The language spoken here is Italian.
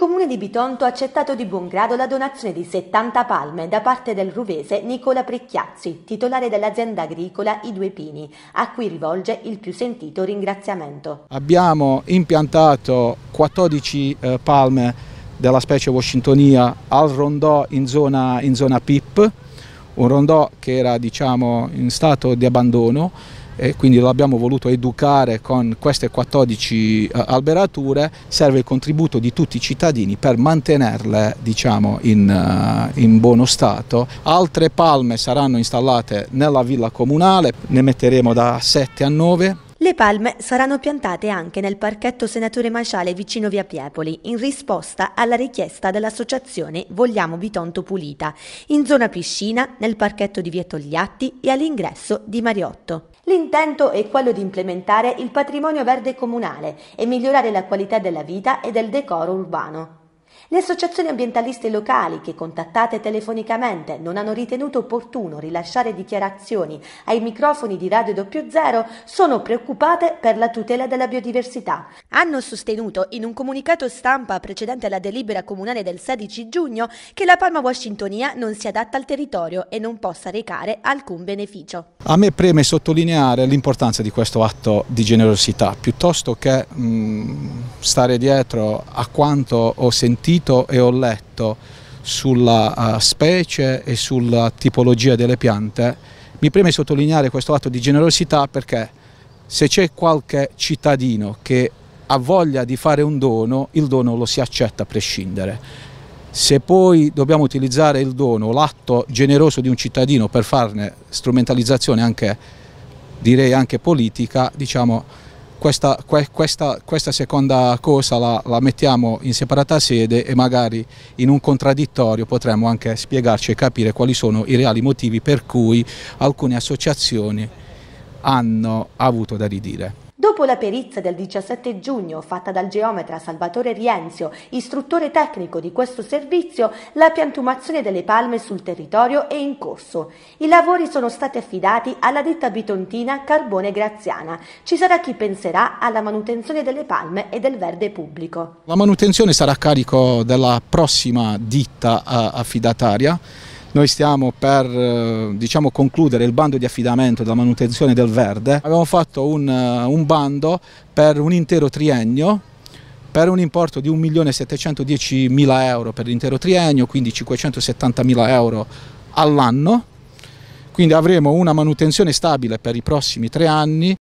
comune di Bitonto ha accettato di buon grado la donazione di 70 palme da parte del ruvese Nicola Pricchiazzi, titolare dell'azienda agricola I Due Pini, a cui rivolge il più sentito ringraziamento. Abbiamo impiantato 14 eh, palme della specie Washingtonia al rondò in zona, in zona PIP, un rondò che era diciamo, in stato di abbandono e quindi lo abbiamo voluto educare con queste 14 eh, alberature, serve il contributo di tutti i cittadini per mantenerle diciamo, in, eh, in buono stato. Altre palme saranno installate nella villa comunale, ne metteremo da 7 a 9 le palme saranno piantate anche nel parchetto Senatore Maciale vicino Via Piepoli in risposta alla richiesta dell'associazione Vogliamo Bitonto Pulita in zona piscina, nel parchetto di Via Togliatti e all'ingresso di Mariotto. L'intento è quello di implementare il patrimonio verde comunale e migliorare la qualità della vita e del decoro urbano. Le associazioni ambientaliste locali che contattate telefonicamente non hanno ritenuto opportuno rilasciare dichiarazioni ai microfoni di Radio 00 sono preoccupate per la tutela della biodiversità. Hanno sostenuto in un comunicato stampa precedente alla delibera comunale del 16 giugno che la palma washingtonia non si adatta al territorio e non possa recare alcun beneficio. A me preme sottolineare l'importanza di questo atto di generosità piuttosto che mh, mm, stare dietro a quanto ho sentito sentito e ho letto sulla eh, specie e sulla tipologia delle piante, mi preme sottolineare questo atto di generosità perché se c'è qualche cittadino che ha voglia di fare un dono, il dono lo si accetta a prescindere. Se poi dobbiamo utilizzare il dono, l'atto generoso di un cittadino per farne strumentalizzazione anche, direi anche politica, diciamo questa, questa, questa seconda cosa la, la, mettiamo in separata sede e magari in un contraddittorio potremmo anche spiegarci e capire quali sono i reali motivi per cui alcune associazioni hanno avuto da ridire. Dopo la perizia del 17 giugno fatta dal geometra Salvatore Rienzio, istruttore tecnico di questo servizio, la piantumazione delle palme sul territorio è in corso. I lavori sono stati affidati alla ditta bitontina Carbone Graziana. Ci sarà chi penserà alla manutenzione delle palme e del verde pubblico. La manutenzione sarà a carico della prossima ditta eh, affidataria noi stiamo per eh, diciamo, concludere il bando di affidamento della manutenzione del verde. Abbiamo fatto un, eh, un bando per un intero triennio per un importo di 1.710.000 euro per l'intero triennio, quindi 570.000 euro all'anno. Quindi avremo una manutenzione stabile per i prossimi tre anni.